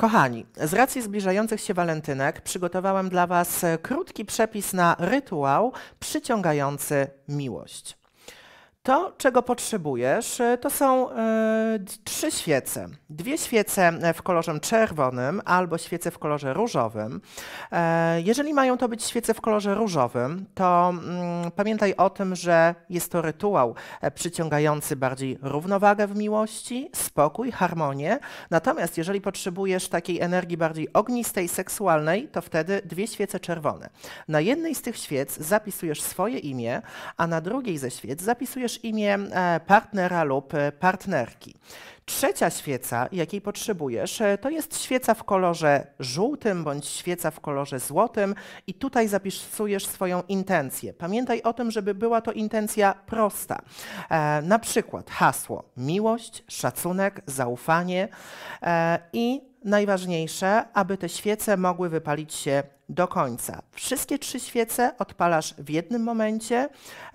Kochani, z racji zbliżających się walentynek przygotowałem dla Was krótki przepis na rytuał przyciągający miłość. To, czego potrzebujesz, e, to są y, trzy świece. Dwie świece e, w kolorze czerwonym albo świece w kolorze różowym. jeżeli mają to być świece w kolorze różowym, to y, pamiętaj o tym, że jest to rytuał przyciągający bardziej równowagę w miłości, spokój, harmonię. Natomiast jeżeli potrzebujesz takiej energii bardziej ognistej, seksualnej, to wtedy dwie świece czerwone. Na jednej z tych świec zapisujesz swoje imię, a na drugiej ze świec zapisujesz imię e, partnera lub e, partnerki. Trzecia świeca, jakiej potrzebujesz, e, to jest świeca w kolorze żółtym bądź świeca w kolorze złotym i tutaj zapisujesz swoją intencję. Pamiętaj o tym, żeby była to intencja prosta. E, na przykład hasło miłość, szacunek, zaufanie e, i najważniejsze, aby te świece mogły wypalić się do końca. Wszystkie trzy świece odpalasz w jednym momencie.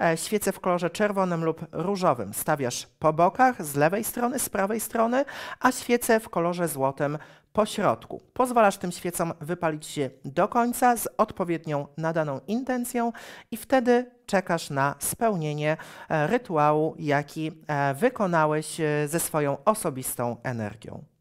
E, świece w kolorze czerwonym lub różowym stawiasz po bokach, z lewej strony, z prawej strony, a świece w kolorze złotym po środku. Pozwalasz tym świecom wypalić się do końca z odpowiednią nadaną intencją i wtedy czekasz na spełnienie e, rytuału, jaki e, wykonałeś ze swoją osobistą energią.